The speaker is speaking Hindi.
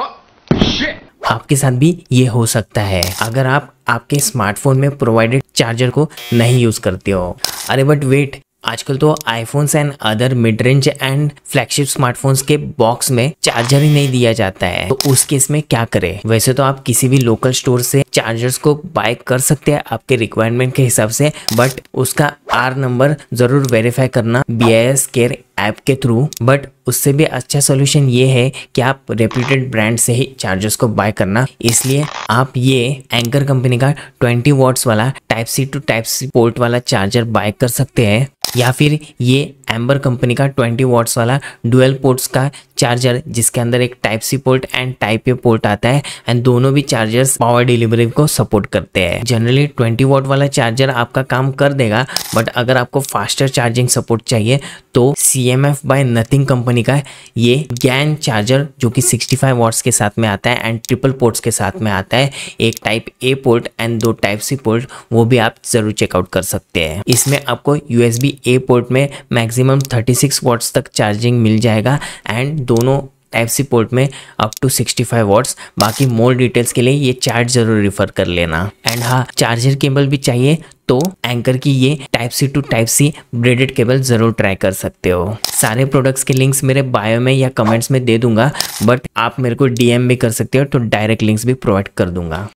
आपके साथ भी ये हो सकता है अगर आप आपके स्मार्टफोन में प्रोवाइडेड चार्जर को नहीं यूज करते हो अरे बट वेट आजकल तो iPhones and other mid range and flagship smartphones के बॉक्स में चार्जर ही नहीं दिया जाता है तो उस केस में क्या करें वैसे तो आप किसी भी लोकल स्टोर से चार्जर्स को बाय कर सकते हैं आपके रिक्वायरमेंट के हिसाब से बट उसका आर नंबर जरूर वेरीफाई करना B I S care app के थ्रू बट उससे भी अच्छा सोल्यूशन ये है कि आप रेप्यूटेड ब्रांड से ही चार्जर्स को बाय करना इसलिए आप ये एंकर कंपनी का 20 वॉट्स वाला type C to type C port वाला चार्जर बाय कर सकते हैं या फिर ये एम्बर कंपनी का 20 वॉट्स वाला डुअल पोर्ट्स का चार्जर जिसके अंदर एक type C port and type A port आता है एंड दोनों भी चार्जर्स पावर डिलीवरी को सपोर्ट करते हैं जनरली 20 वॉट वाला चार्जर आपका काम कर देगा बट अगर आपको फास्टर चार्जिंग सपोर्ट चाहिए तो C M F by Nothing company का ये गैन चार्जर जो कि 65 फाइव वॉट्स के साथ में आता है एंड ट्रिपल पोर्ट्स के साथ में आता है एक टाइप ए पोर्ट एंड दो टाइप सी पोर्ट वो भी आप जरूर चेकआउट कर सकते हैं इसमें आपको यू ए पोर्ट में मैक्सिमम 36 सिक्स वॉट्स तक चार्जिंग मिल जाएगा एंड दोनों टाइप सी पोर्ट में अप टू 65 वॉट्स बाकी मोर डिटेल्स के लिए ये चार्ज जरूर रिफर कर लेना एंड हाँ चार्जर केबल भी चाहिए तो एंकर की ये type C to type C braided cable जरूर ट्राई कर सकते हो सारे प्रोडक्ट्स के लिंक्स मेरे बायो में या कमेंट्स में दे दूंगा बट आप मेरे को डीएम भी कर सकते हो तो डायरेक्ट लिंक्स भी प्रोवाइड कर दूंगा